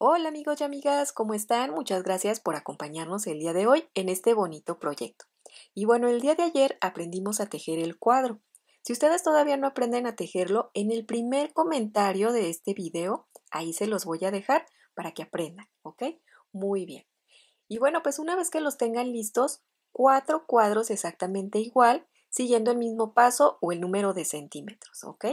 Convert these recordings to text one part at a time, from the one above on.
Hola amigos y amigas, ¿cómo están? Muchas gracias por acompañarnos el día de hoy en este bonito proyecto. Y bueno, el día de ayer aprendimos a tejer el cuadro. Si ustedes todavía no aprenden a tejerlo, en el primer comentario de este video, ahí se los voy a dejar para que aprendan, ¿ok? Muy bien. Y bueno, pues una vez que los tengan listos, cuatro cuadros exactamente igual, siguiendo el mismo paso o el número de centímetros, ¿ok?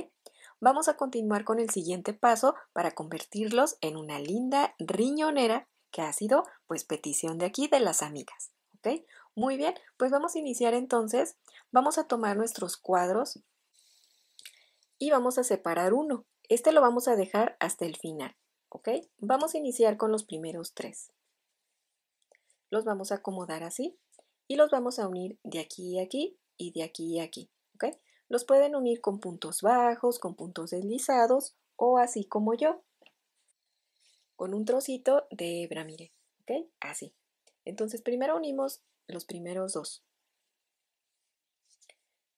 vamos a continuar con el siguiente paso para convertirlos en una linda riñonera que ha sido pues petición de aquí de las amigas. ¿Ok? Muy bien, pues vamos a iniciar entonces. Vamos a tomar nuestros cuadros y vamos a separar uno. Este lo vamos a dejar hasta el final. ¿Ok? Vamos a iniciar con los primeros tres. Los vamos a acomodar así y los vamos a unir de aquí y aquí y de aquí y aquí. Los pueden unir con puntos bajos, con puntos deslizados o así como yo, con un trocito de hebra, mire, ¿ok? Así. Entonces primero unimos los primeros dos.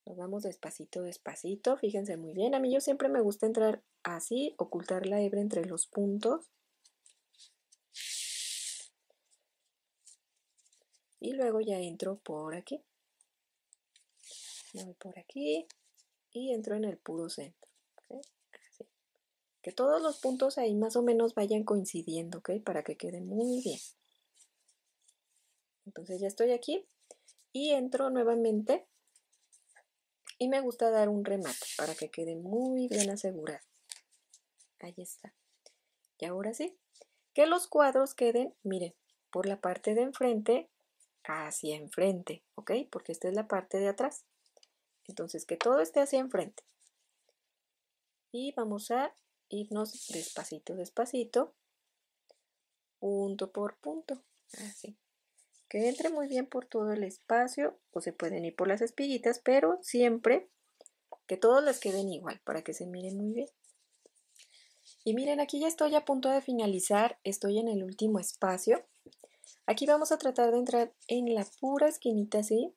Nos vamos despacito, despacito. Fíjense muy bien. A mí yo siempre me gusta entrar así, ocultar la hebra entre los puntos. Y luego ya entro por aquí. por aquí y entro en el puro centro. Que todos los puntos ahí más o menos vayan coincidiendo, ¿ok? Para que quede muy bien. Entonces ya estoy aquí y entro nuevamente y me gusta dar un remate para que quede muy bien asegurado. Ahí está. Y ahora sí, que los cuadros queden, miren, por la parte de enfrente hacia enfrente, ¿ok? Porque esta es la parte de atrás. Entonces, que todo esté hacia enfrente. Y vamos a irnos despacito, despacito, punto por punto. Así. Que entre muy bien por todo el espacio o se pueden ir por las espiguitas, pero siempre que todos las queden igual para que se miren muy bien. Y miren, aquí ya estoy a punto de finalizar, estoy en el último espacio. Aquí vamos a tratar de entrar en la pura esquinita así,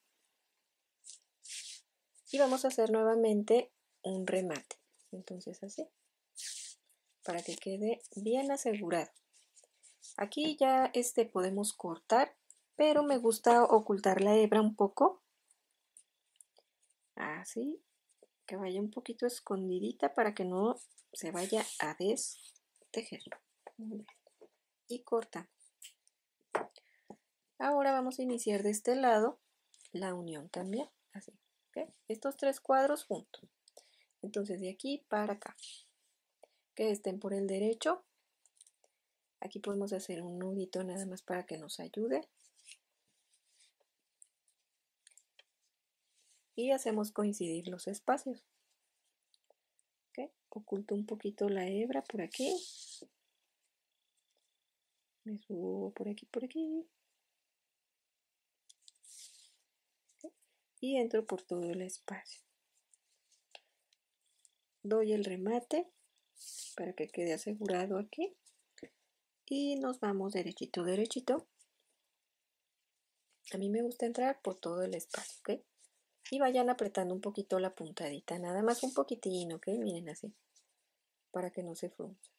y vamos a hacer nuevamente un remate entonces así para que quede bien asegurado aquí ya este podemos cortar pero me gusta ocultar la hebra un poco así que vaya un poquito escondidita para que no se vaya a destejer y corta ahora vamos a iniciar de este lado la unión también así estos tres cuadros juntos. Entonces de aquí para acá. Que estén por el derecho. Aquí podemos hacer un nudito nada más para que nos ayude. Y hacemos coincidir los espacios. Oculto un poquito la hebra por aquí. Me subo por aquí, por aquí. y entro por todo el espacio. Doy el remate para que quede asegurado aquí y nos vamos derechito, derechito. A mí me gusta entrar por todo el espacio, ¿ok? Y vayan apretando un poquito la puntadita, nada más un poquitín, ¿ok? Miren así, para que no se frunza.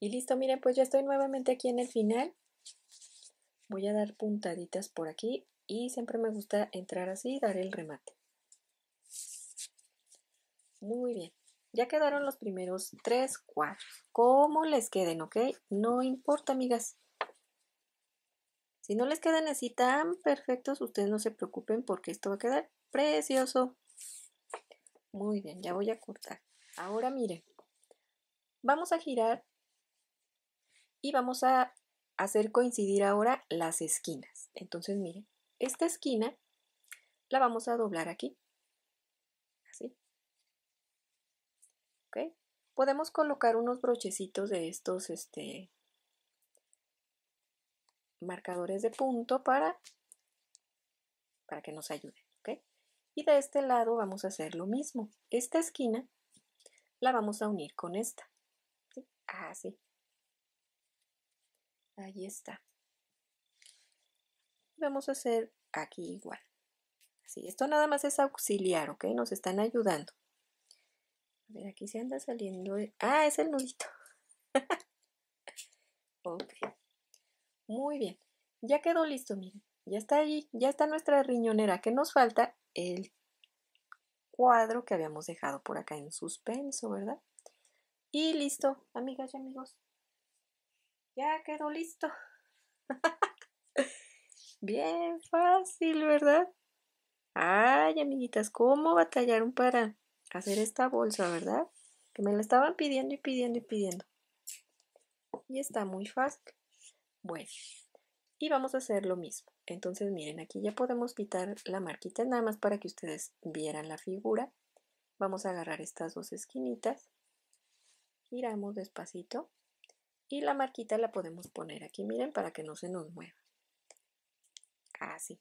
Y listo, miren, pues ya estoy nuevamente aquí en el final voy a dar puntaditas por aquí y siempre me gusta entrar así y dar el remate. Muy bien. Ya quedaron los primeros tres cuadros. Como les queden, ok? No importa, amigas. Si no les quedan así tan perfectos, ustedes no se preocupen porque esto va a quedar precioso. Muy bien, ya voy a cortar. Ahora miren, vamos a girar y vamos a hacer coincidir ahora las esquinas. Entonces, miren, esta esquina la vamos a doblar aquí. Así. ¿Ok? Podemos colocar unos brochecitos de estos este, marcadores de punto para, para que nos ayuden. ¿Ok? Y de este lado vamos a hacer lo mismo. Esta esquina la vamos a unir con esta. Así. Ahí está. Vamos a hacer aquí igual. Así, esto nada más es auxiliar, ¿ok? Nos están ayudando. A ver, aquí se anda saliendo... Ah, es el nudito. ok. Muy bien. Ya quedó listo, miren. Ya está ahí, ya está nuestra riñonera. que nos falta? El cuadro que habíamos dejado por acá en suspenso, ¿verdad? Y listo, amigas y amigos. Ya quedó listo. Bien fácil, ¿verdad? Ay, amiguitas, ¿cómo batallaron para hacer esta bolsa, verdad? Que me la estaban pidiendo y pidiendo y pidiendo. Y está muy fácil. Bueno, y vamos a hacer lo mismo. Entonces, miren, aquí ya podemos quitar la marquita nada más para que ustedes vieran la figura. Vamos a agarrar estas dos esquinitas. Giramos despacito. Y la marquita la podemos poner aquí, miren, para que no se nos mueva. Así.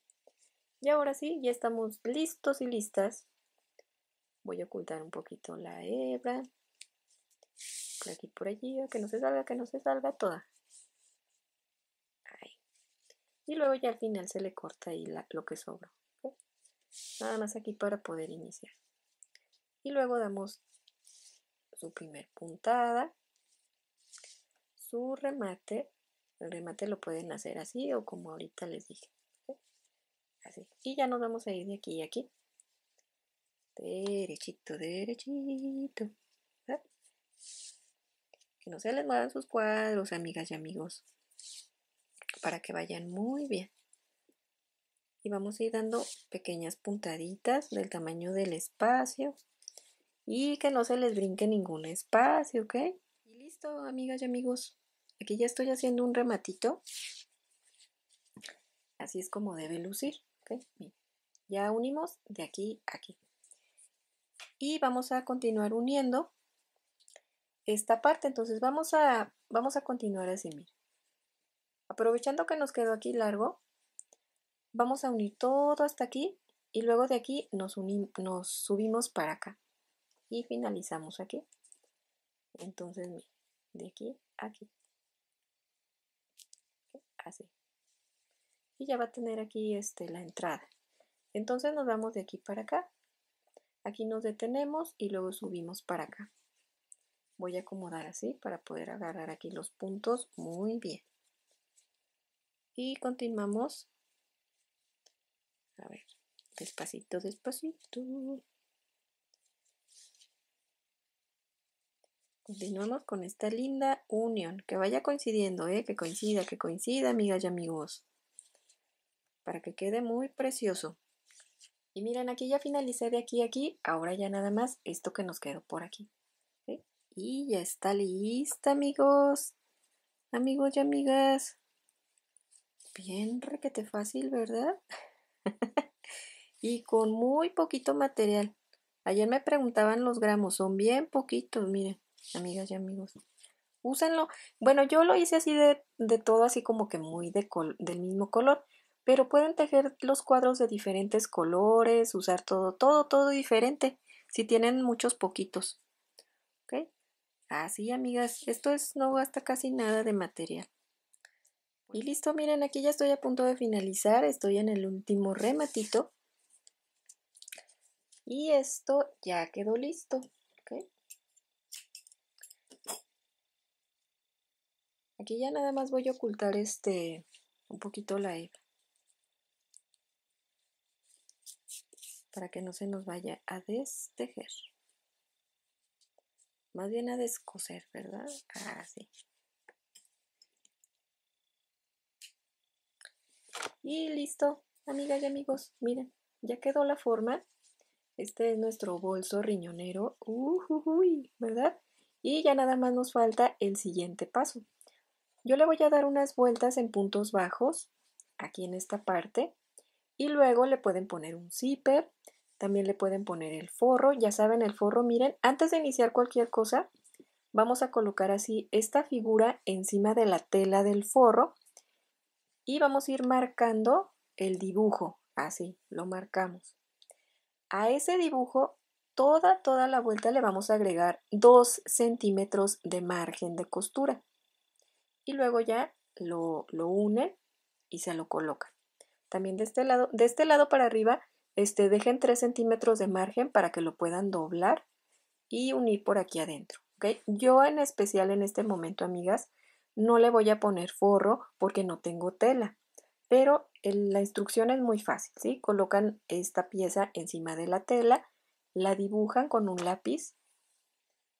Y ahora sí, ya estamos listos y listas. Voy a ocultar un poquito la hebra. Por aquí, por allí, que no se salga, que no se salga toda. Ahí. Y luego ya al final se le corta ahí lo que sobró. Nada más aquí para poder iniciar. Y luego damos su primer puntada su remate. El remate lo pueden hacer así o como ahorita les dije. Así. Y ya nos vamos a ir de aquí y aquí. Derechito, derechito. Que no se les muevan sus cuadros, amigas y amigos. Para que vayan muy bien. Y vamos a ir dando pequeñas puntaditas del tamaño del espacio y que no se les brinque ningún espacio, ¿ok? amigas y amigos. Aquí ya estoy haciendo un rematito. Así es como debe lucir. Ya unimos de aquí a aquí. Y vamos a continuar uniendo esta parte. Entonces vamos a, vamos a continuar así, mira. Aprovechando que nos quedó aquí largo, vamos a unir todo hasta aquí y luego de aquí nos, nos subimos para acá y finalizamos aquí. Entonces, mira de aquí aquí. Así. Y ya va a tener aquí este, la entrada. Entonces nos vamos de aquí para acá. Aquí nos detenemos y luego subimos para acá. Voy a acomodar así para poder agarrar aquí los puntos muy bien. Y continuamos. A ver, despacito, despacito. continuamos con esta linda unión. Que vaya coincidiendo, ¿eh? que coincida, que coincida, amigas y amigos. Para que quede muy precioso. Y miren, aquí ya finalicé de aquí a aquí. Ahora ya nada más esto que nos quedó por aquí. Y ya está lista, amigos. Amigos y amigas. Bien requete fácil, ¿verdad? y con muy poquito material. Ayer me preguntaban los gramos. Son bien poquitos, miren amigas y amigos. Úsenlo. Bueno, yo lo hice así de, todo, así como que muy de del mismo color. Pero pueden tejer los cuadros de diferentes colores, usar todo, todo, todo diferente. Si tienen muchos poquitos. ¿Ok? Así, amigas. Esto es, no gasta casi nada de material. Y listo, miren, aquí ya estoy a punto de finalizar. Estoy en el último rematito. Y esto ya quedó listo. Aquí ya nada más voy a ocultar este un poquito la E para que no se nos vaya a destejer. Más bien a descoser, ¿verdad? Así. Ah, y listo, amigas y amigos. Miren, ya quedó la forma. Este es nuestro bolso riñonero. Uy, ¿verdad? Y ya nada más nos falta el siguiente paso. Yo le voy a dar unas vueltas en puntos bajos, aquí en esta parte, y luego le pueden poner un zipper, también le pueden poner el forro, ya saben el forro, miren, antes de iniciar cualquier cosa, vamos a colocar así esta figura encima de la tela del forro y vamos a ir marcando el dibujo, así, lo marcamos. A ese dibujo, toda, toda la vuelta le vamos a agregar 2 centímetros de margen de costura y luego ya lo, lo y se lo colocan. También de este lado, de este lado para arriba, este, dejen 3 centímetros de margen para que lo puedan doblar y unir por aquí adentro. Yo en especial en este momento, amigas, no le voy a poner forro porque no tengo tela. Pero la instrucción es muy fácil, ¿sí? Colocan esta pieza encima de la tela, la dibujan con un lápiz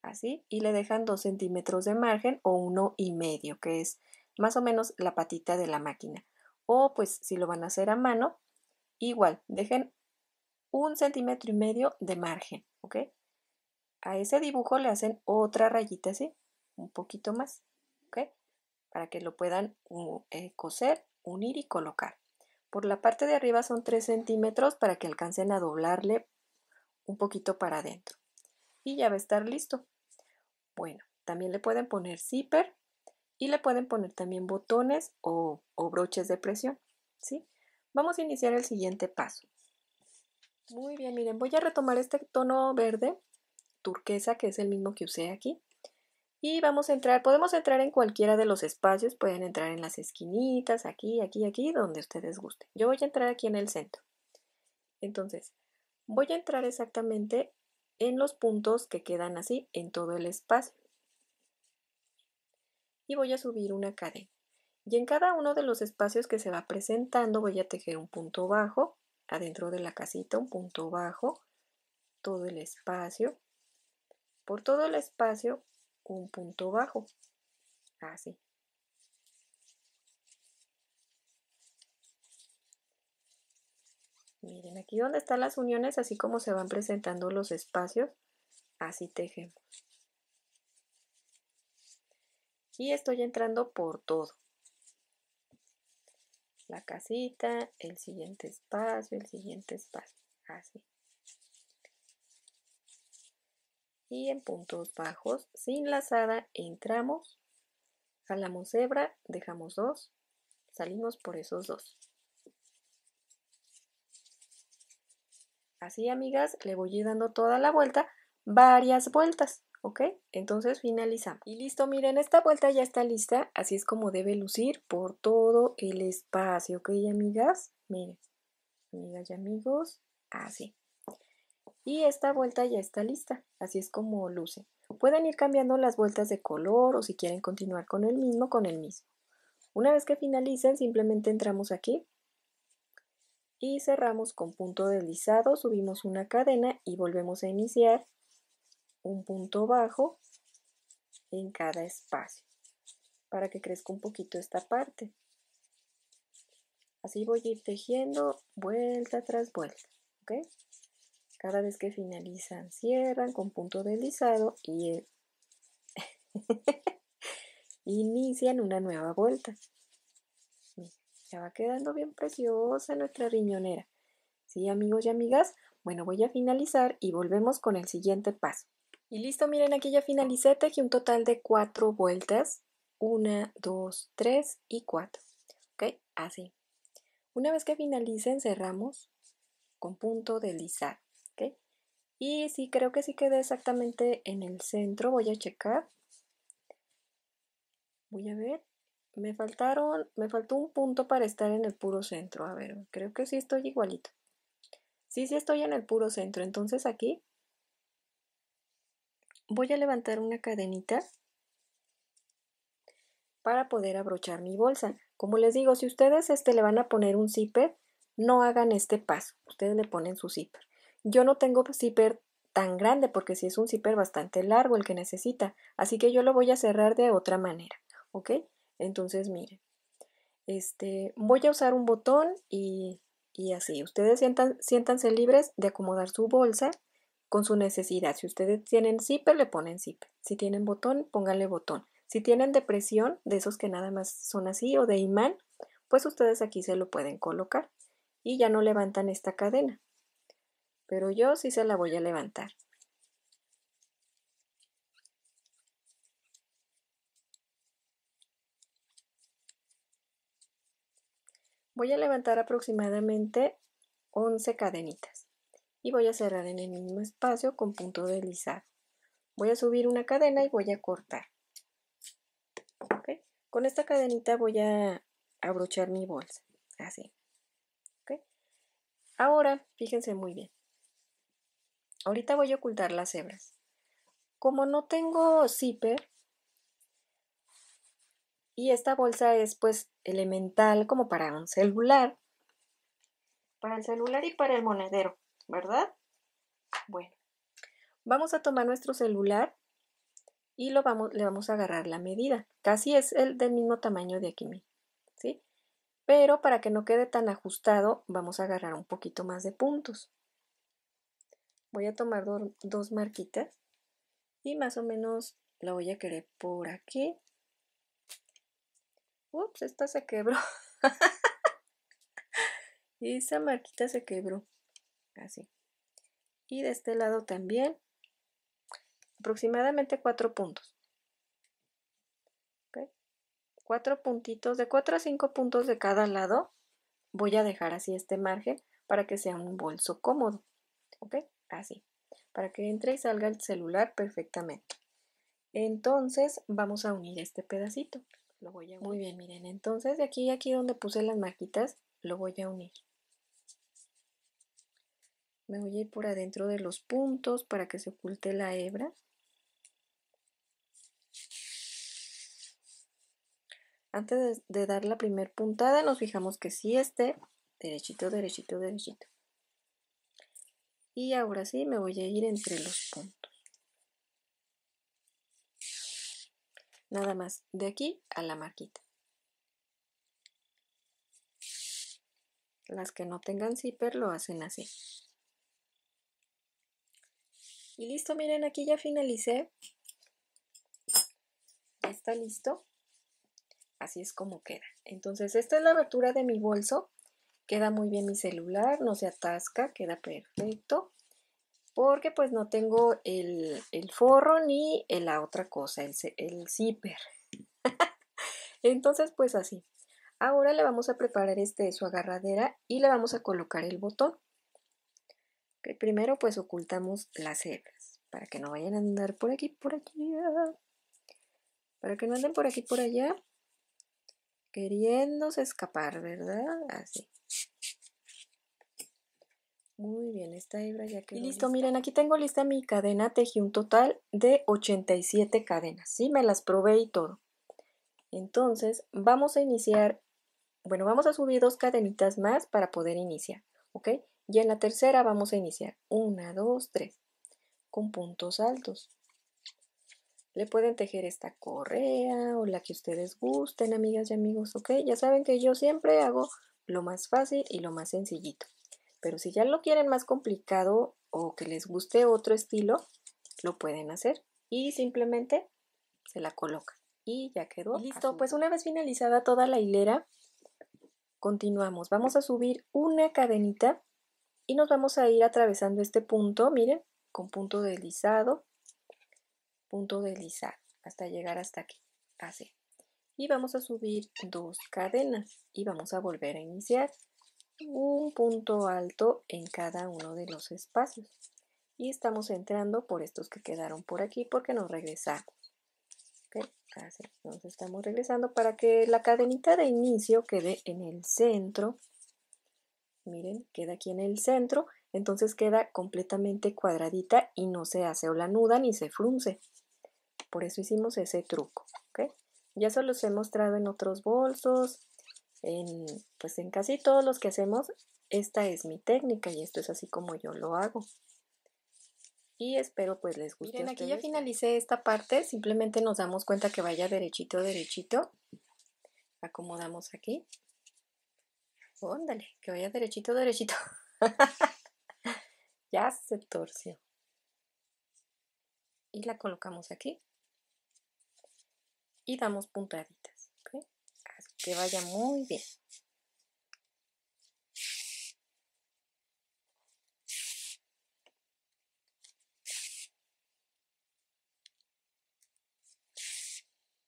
así, y le dejan dos centímetros de margen o uno y medio, que es más o menos la patita de la máquina. O pues si lo van a hacer a mano, igual, dejen un centímetro y medio de margen, ¿ok? A ese dibujo le hacen otra rayita así, un poquito más, ¿ok? Para que lo puedan uh, eh, coser, unir y colocar. Por la parte de arriba son 3 centímetros para que alcancen a doblarle un poquito para adentro. Y ya va a estar listo. Bueno, también le pueden poner zipper y le pueden poner también botones o, o broches de presión. ¿sí? Vamos a iniciar el siguiente paso. Muy bien, miren, voy a retomar este tono verde turquesa que es el mismo que usé aquí. Y vamos a entrar, podemos entrar en cualquiera de los espacios, pueden entrar en las esquinitas, aquí, aquí, aquí, donde ustedes gusten. Yo voy a entrar aquí en el centro. Entonces, voy a entrar exactamente en los puntos que quedan así en todo el espacio. Y voy a subir una cadena. Y en cada uno de los espacios que se va presentando voy a tejer un punto bajo, adentro de la casita un punto bajo, todo el espacio, por todo el espacio un punto bajo, así. Miren, aquí donde están las uniones, así como se van presentando los espacios, así tejemos. Y estoy entrando por todo. La casita, el siguiente espacio, el siguiente espacio, así. Y en puntos bajos, sin lazada, entramos, jalamos hebra, dejamos dos, salimos por esos dos. Así, amigas, le voy a ir dando toda la vuelta, varias vueltas, ¿ok? Entonces finalizamos. Y listo, miren, esta vuelta ya está lista, así es como debe lucir por todo el espacio, ¿ok, amigas? Miren, amigas y amigos, así. Y esta vuelta ya está lista, así es como luce. Pueden ir cambiando las vueltas de color o si quieren continuar con el mismo, con el mismo. Una vez que finalicen, simplemente entramos aquí y cerramos con punto deslizado, subimos una cadena y volvemos a iniciar un punto bajo en cada espacio para que crezca un poquito esta parte. Así voy a ir tejiendo vuelta tras vuelta, Cada vez que finalizan, cierran con punto deslizado y inician una nueva vuelta. Ya va quedando bien preciosa nuestra riñonera. ¿Sí, amigos y amigas? Bueno, voy a finalizar y volvemos con el siguiente paso. Y listo, miren, aquí ya finalicé, tejí un total de cuatro vueltas. Una, dos, tres y cuatro. ¿Ok? Así. Una vez que finalicen, cerramos con punto de ¿Ok? Y sí, creo que sí queda exactamente en el centro. Voy a checar. Voy a ver. Me faltaron, me faltó un punto para estar en el puro centro. A ver, creo que sí estoy igualito. Sí, sí estoy en el puro centro. Entonces aquí voy a levantar una cadenita para poder abrochar mi bolsa. Como les digo, si ustedes este, le van a poner un zipper, no hagan este paso. Ustedes le ponen su zipper. Yo no tengo zipper tan grande porque si es un zipper bastante largo el que necesita. Así que yo lo voy a cerrar de otra manera. ¿Ok? Entonces, miren, este, voy a usar un botón y, así. Ustedes sientan, siéntanse libres de acomodar su bolsa con su necesidad. Si ustedes tienen zipper, le ponen zipper. Si tienen botón, pónganle botón. Si tienen depresión, de esos que nada más son así o de imán, pues ustedes aquí se lo pueden colocar y ya no levantan esta cadena. Pero yo sí se la voy a levantar. Voy a levantar aproximadamente 11 cadenitas y voy a cerrar en el mismo espacio con punto de deslizado. Voy a subir una cadena y voy a cortar. Con esta cadenita voy a abrochar mi bolsa, así. Ahora, fíjense muy bien. Ahorita voy a ocultar las hebras. Como no tengo zipper, y esta bolsa es pues elemental como para un celular. Para el celular y para el monedero, ¿verdad? Bueno, vamos a tomar nuestro celular y lo vamos, le vamos a agarrar la medida. Casi es el del mismo tamaño de aquí, ¿sí? Pero para que no quede tan ajustado, vamos a agarrar un poquito más de puntos. Voy a tomar dos marquitas y más o menos la voy a querer por aquí ups, esta se quebró. y esa marquita se quebró. Así. Y de este lado también. Aproximadamente cuatro puntos. Cuatro puntitos, de cuatro a cinco puntos de cada lado. Voy a dejar así este margen para que sea un bolso cómodo. ¿Ok? Así. Para que entre y salga el celular perfectamente. Entonces vamos a unir este pedacito voy Muy bien, miren, entonces de aquí aquí donde puse las maquitas, lo voy a unir. Me voy a ir por adentro de los puntos para que se oculte la hebra. Antes de, de dar la primer puntada nos fijamos que sí esté derechito, derechito, derechito. Y ahora sí me voy a ir entre los puntos. Nada más, de aquí a la marquita. Las que no tengan zipper lo hacen así. Y listo, miren, aquí ya finalicé. está listo. Así es como queda. Entonces, esta es la abertura de mi bolso. Queda muy bien mi celular, no se atasca, queda perfecto porque pues no tengo el, forro ni la otra cosa, el, el zipper. Entonces pues así. Ahora le vamos a preparar este su agarradera y le vamos a colocar el botón. primero pues ocultamos las hebras para que no vayan a andar por aquí, por aquí. Ah. Para que no anden por aquí, por allá. Queriéndose escapar, ¿verdad? Así. Muy bien, esta hebra ya quedó. Y listo, miren, aquí tengo lista mi cadena, tejí un total de 87 cadenas, ¿sí? Me las probé y todo. Entonces, vamos a iniciar, bueno, vamos a subir dos cadenitas más para poder iniciar, ¿ok? Y en la tercera vamos a iniciar, una, dos, tres, con puntos altos. Le pueden tejer esta correa o la que ustedes gusten, amigas y amigos, ¿ok? Ya saben que yo siempre hago lo más fácil y lo más sencillito. Pero si ya lo quieren más complicado o que les guste otro estilo, lo pueden hacer y simplemente se la colocan. Y ya quedó. listo, pues una vez finalizada toda la hilera, continuamos. Vamos a subir una cadenita y nos vamos a ir atravesando este punto, miren, con punto deslizado, punto deslizado, hasta llegar hasta aquí, así. Y vamos a subir dos cadenas y vamos a volver a iniciar un punto alto en cada uno de los espacios. Y estamos entrando por estos que quedaron por aquí porque nos regresamos. Entonces estamos regresando para que la cadenita de inicio quede en el centro. Miren, queda aquí en el centro. Entonces queda completamente cuadradita y no se hace o nuda ni se frunce. Por eso hicimos ese truco. Ya se los he mostrado en otros bolsos, en, pues en casi todos los que hacemos, esta es mi técnica y esto es así como yo lo hago. Y espero pues les guste. Miren, aquí ya finalicé esta parte, simplemente nos damos cuenta que vaya derechito, derechito. Acomodamos aquí. Óndale, que vaya derechito, derechito. ya se torció. Y la colocamos aquí. Y damos puntaditas. Que vaya muy bien.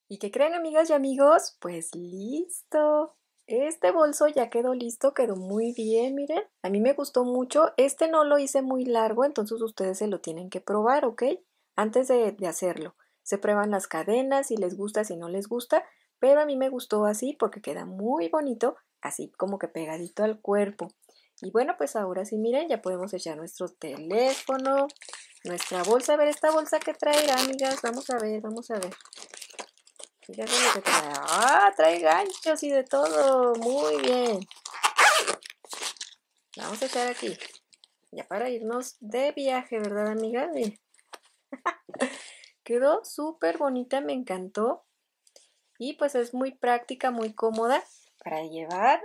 ¿Y qué creen amigas y amigos? Pues listo. Este bolso ya quedó listo, quedó muy bien, miren. A mí me gustó mucho. Este no lo hice muy largo, entonces ustedes se lo tienen que probar, ¿ok? Antes de, de hacerlo. Se prueban las cadenas, si les gusta, si no les gusta. Pero a mí me gustó así porque queda muy bonito, así como que pegadito al cuerpo. Y bueno, pues ahora sí, miren, ya podemos echar nuestro teléfono, nuestra bolsa. A ver, esta bolsa que traerá, amigas. Vamos a ver, vamos a ver. Fíjate lo que trae. ¡Ah! Trae ganchos y de todo. Muy bien. Vamos a echar aquí. Ya para irnos de viaje, ¿verdad, amigas? Quedó súper bonita, me encantó. Y pues es muy práctica, muy cómoda para llevar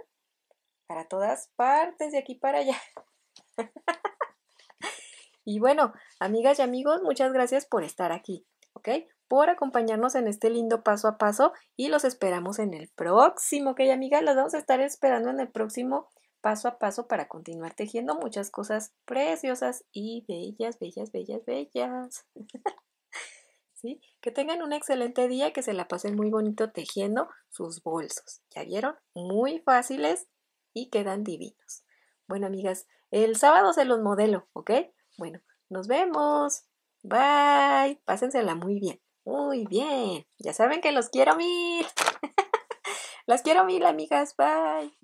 para todas partes de aquí para allá. y bueno, amigas y amigos, muchas gracias por estar aquí, ¿ok? Por acompañarnos en este lindo paso a paso y los esperamos en el próximo, ¿ok, amigas? Los vamos a estar esperando en el próximo paso a paso para continuar tejiendo muchas cosas preciosas y bellas, bellas, bellas, bellas. Que tengan un excelente día que se la pasen muy bonito tejiendo sus bolsos. ¿Ya vieron? Muy fáciles y quedan divinos. Bueno, amigas, el sábado se los modelo, ¿ok? Bueno, nos vemos. Bye. Pásensela muy bien. Muy bien. Ya saben que los quiero mil. Las quiero mil, amigas. Bye.